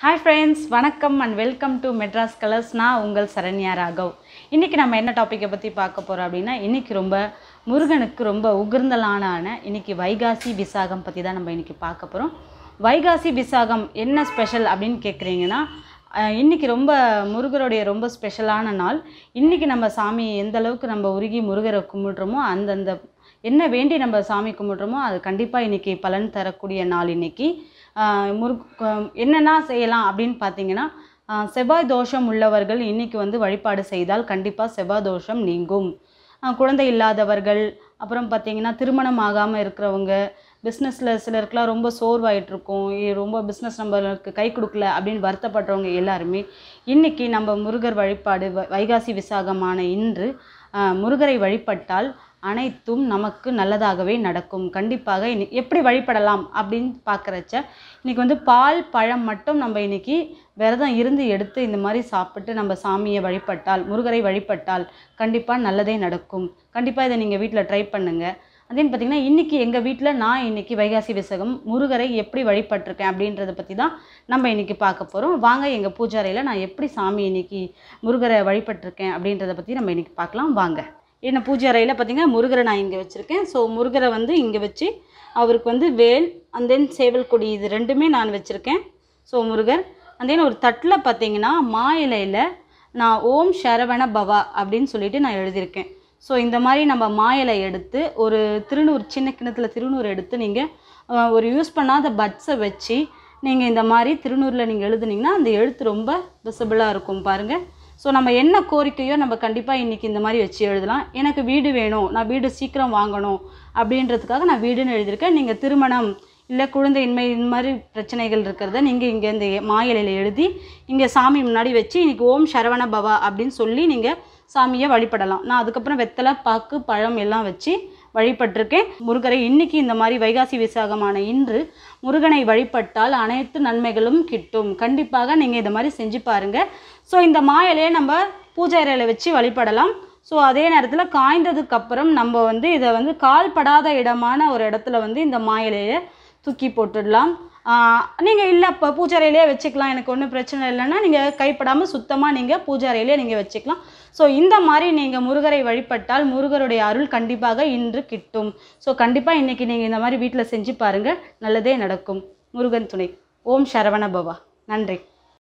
hi friends வணக்கம் and welcome to Madras colours நான் உங்கள் சரண்யா ராகவ் இன்றைக்கி நம்ம என்ன டாப்பிக்கை பற்றி பார்க்க போகிறோம் அப்படின்னா இன்றைக்கி ரொம்ப முருகனுக்கு ரொம்ப உகர்ந்தலான இன்றைக்கி வைகாசி விசாகம் பற்றி தான் நம்ம இன்றைக்கி பார்க்க போகிறோம் வைகாசி விசாகம் என்ன ஸ்பெஷல் அப்படின்னு கேட்குறீங்கன்னா இன்றைக்கி ரொம்ப முருகருடைய ரொம்ப ஸ்பெஷலான நாள் இன்றைக்கி நம்ம சாமி எந்த அளவுக்கு நம்ம உருகி முருகரை கும்பிட்றோமோ அந்தந்த என்ன வேண்டி நம்ம சாமி கும்பிட்றோமோ அது கண்டிப்பாக இன்றைக்கி பலன் தரக்கூடிய நாள் இன்றைக்கி முருக் என்னென்னா செய்யலாம் அப்படின்னு பார்த்தீங்கன்னா செவ்வாய் தோஷம் உள்ளவர்கள் இன்றைக்கி வந்து வழிபாடு செய்தால் கண்டிப்பாக செவ்வாய் தோஷம் நீங்கும் குழந்தை இல்லாதவர்கள் அப்புறம் பார்த்திங்கன்னா திருமணம் ஆகாமல் இருக்கிறவங்க பிஸ்னஸில் சிலருக்குலாம் ரொம்ப சோர்வாயிட்ருக்கும் ரொம்ப பிஸ்னஸ் நம்மளுக்கு கை கொடுக்கல அப்படின்னு வருத்தப்படுறவங்க எல்லாருமே இன்றைக்கி நம்ம முருகர் வழிபாடு வைகாசி விசாகமான இன்று முருகரை வழிபட்டால் அனைத்தும் நமக்கு நல்லதாகவே நடக்கும் கண்டிப்பாக எப்படி வழிபடலாம் அப்படின்னு பார்க்குறச்ச இன்றைக்கி வந்து பால் பழம் மட்டும் நம்ம இன்றைக்கி விரதம் இருந்து எடுத்து இந்த மாதிரி சாப்பிட்டு நம்ம சாமியை வழிபட்டால் முருகரை வழிபட்டால் கண்டிப்பாக நல்லதே நடக்கும் கண்டிப்பாக இதை நீங்கள் வீட்டில் ட்ரை பண்ணுங்கள் அதேன்னு பார்த்திங்கன்னா இன்றைக்கி எங்கள் வீட்டில் நான் இன்றைக்கி வைகாசி விசகம் முருகரை எப்படி வழிபட்டிருக்கேன் அப்படின்றத பற்றி தான் நம்ம இன்றைக்கி பார்க்க போகிறோம் வாங்க எங்கள் பூஜாரையில் நான் எப்படி சாமி இன்றைக்கி முருகரை வழிபட்டிருக்கேன் அப்படின்றத பற்றி நம்ம இன்றைக்கி பார்க்கலாம் வாங்க என்ன பூஜை அறையில் பார்த்திங்கன்னா முருகரை நான் இங்கே வச்சுருக்கேன் ஸோ முருகரை வந்து இங்கே வச்சு அவருக்கு வந்து வேல் அண்ட் தென் சேவல் கொடி இது ரெண்டுமே நான் வச்சுருக்கேன் ஸோ முருகர் அண்ட் தென் ஒரு தட்டில் பார்த்திங்கன்னா மா இலையில் நான் ஓம் சரவண பவா அப்படின்னு சொல்லிட்டு நான் எழுதியிருக்கேன் ஸோ இந்த மாதிரி நம்ம மாயலை எடுத்து ஒரு திருநூறு சின்ன கிணத்துல திருநூறு எடுத்து நீங்கள் ஒரு யூஸ் பண்ணாத பட்ஸை வச்சு நீங்கள் இந்த மாதிரி திருநூறில் நீங்கள் எழுதுனீங்கன்னா அந்த எழுத்து ரொம்ப விசிபிளாக இருக்கும் பாருங்கள் ஸோ நம்ம என்ன கோரிக்கையோ நம்ம கண்டிப்பாக இன்றைக்கி இந்த மாதிரி வச்சு எழுதலாம் எனக்கு வீடு வேணும் நான் வீடு சீக்கிரம் வாங்கணும் அப்படின்றதுக்காக நான் வீடுன்னு எழுதியிருக்கேன் நீங்கள் திருமணம் இல்லை குழந்தையின்மை இந்த மாதிரி பிரச்சனைகள் இருக்கிறத நீங்கள் இங்கே இந்த மாயலையில் எழுதி இங்கே சாமி முன்னாடி வச்சு இன்றைக்கி ஓம் சரவண பவா அப்படின்னு சொல்லி நீங்கள் சாமியை வழிபடலாம் நான் அதுக்கப்புறம் வெத்தலை பாக்கு பழம் எல்லாம் வச்சு வழிபட்டிருக்கேன் முருகரை இன்றைக்கி இந்த மாதிரி வைகாசி விசாகமான இன்று முருகனை வழிபட்டால் அனைத்து நன்மைகளும் கிட்டும் கண்டிப்பாக நீங்கள் இந்த மாதிரி செஞ்சு பாருங்கள் ஸோ இந்த மாயலையை நம்ம பூஜை அறையில் வச்சு வழிபடலாம் ஸோ அதே நேரத்தில் காய்ந்ததுக்கப்புறம் நம்ம வந்து இதை வந்து கால்படாத இடமான ஒரு இடத்துல வந்து இந்த மாயலையை தூக்கி போட்டுடலாம் நீங்கள் இல்லை இப்போ பூஜாரையிலேயே வச்சுக்கலாம் எனக்கு ஒன்றும் பிரச்சனை இல்லைன்னா நீங்கள் கைப்படாமல் சுத்தமாக நீங்கள் பூஜாரையிலே நீங்கள் வச்சுக்கலாம் ஸோ இந்த மாதிரி நீங்கள் முருகரை வழிபட்டால் முருகருடைய அருள் கண்டிப்பாக இன்று கிட்டும் ஸோ கண்டிப்பாக இன்றைக்கி நீங்கள் இந்த மாதிரி வீட்டில் செஞ்சு பாருங்கள் நல்லதே நடக்கும் முருகன் துணை ஓம் சரவண பவா நன்றி